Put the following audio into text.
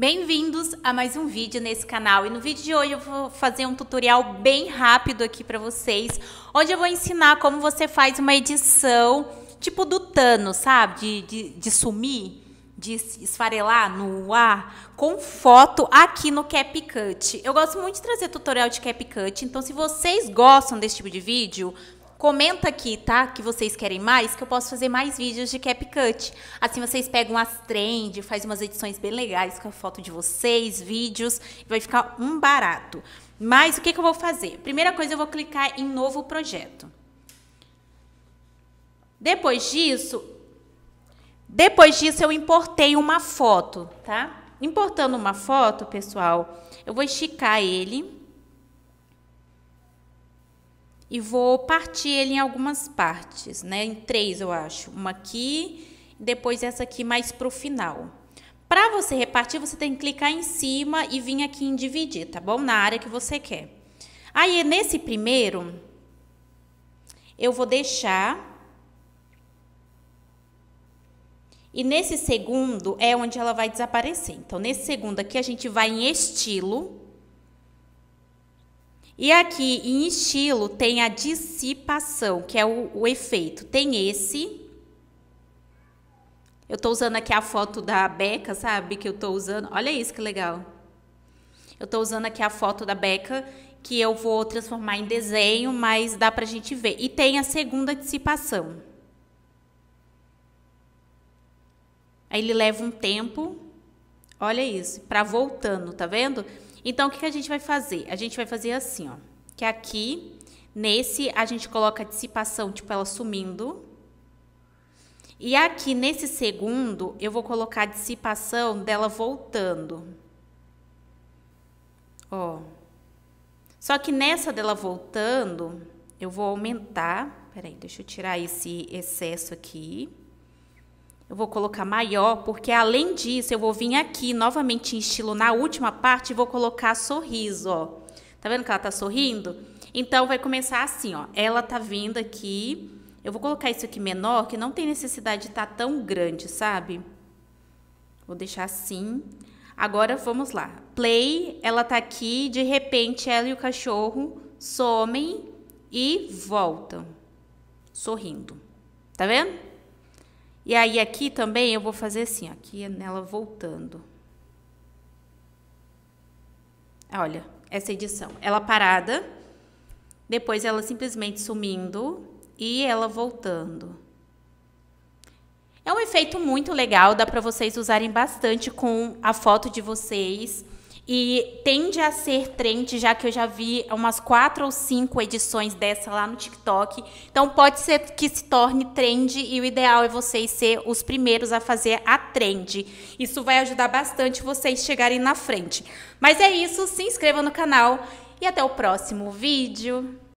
Bem-vindos a mais um vídeo nesse canal e no vídeo de hoje eu vou fazer um tutorial bem rápido aqui para vocês, onde eu vou ensinar como você faz uma edição tipo do Thanos, sabe? De, de, de sumir, de esfarelar no ar, com foto aqui no CapCut. Eu gosto muito de trazer tutorial de CapCut, então se vocês gostam desse tipo de vídeo, Comenta aqui, tá? Que vocês querem mais, que eu posso fazer mais vídeos de CapCut. Assim vocês pegam as trends, faz umas edições bem legais com a foto de vocês, vídeos, vai ficar um barato. Mas o que, que eu vou fazer? Primeira coisa, eu vou clicar em novo projeto. Depois disso, depois disso eu importei uma foto, tá? Importando uma foto, pessoal, eu vou esticar ele e vou partir ele em algumas partes, né? Em três, eu acho. Uma aqui, depois essa aqui mais pro final. Para você repartir, você tem que clicar em cima e vir aqui em dividir, tá bom? Na área que você quer. Aí, nesse primeiro, eu vou deixar... E nesse segundo é onde ela vai desaparecer. Então, nesse segundo aqui, a gente vai em estilo e aqui em estilo tem a dissipação, que é o, o efeito. Tem esse. Eu estou usando aqui a foto da Beca, sabe? Que eu estou usando. Olha isso que legal. Eu estou usando aqui a foto da Beca, que eu vou transformar em desenho, mas dá para a gente ver. E tem a segunda dissipação. Aí ele leva um tempo. Olha isso, para voltando, tá vendo? Então, o que, que a gente vai fazer? A gente vai fazer assim, ó. Que aqui, nesse, a gente coloca a dissipação, tipo, ela sumindo. E aqui, nesse segundo, eu vou colocar a dissipação dela voltando. Ó. Só que nessa dela voltando, eu vou aumentar. Peraí, deixa eu tirar esse excesso aqui. Eu vou colocar maior, porque além disso, eu vou vir aqui novamente em estilo na última parte e vou colocar sorriso, ó. Tá vendo que ela tá sorrindo? Então, vai começar assim, ó. Ela tá vindo aqui. Eu vou colocar isso aqui menor, que não tem necessidade de estar tá tão grande, sabe? Vou deixar assim. Agora, vamos lá. Play, ela tá aqui. De repente, ela e o cachorro somem e voltam. Sorrindo. Tá vendo? E aí aqui também eu vou fazer assim, aqui nela voltando. Olha, essa edição, ela parada, depois ela simplesmente sumindo e ela voltando. É um efeito muito legal, dá para vocês usarem bastante com a foto de vocês. E tende a ser trend, já que eu já vi umas quatro ou cinco edições dessa lá no TikTok. Então pode ser que se torne trend e o ideal é vocês ser os primeiros a fazer a trend. Isso vai ajudar bastante vocês chegarem na frente. Mas é isso, se inscreva no canal e até o próximo vídeo.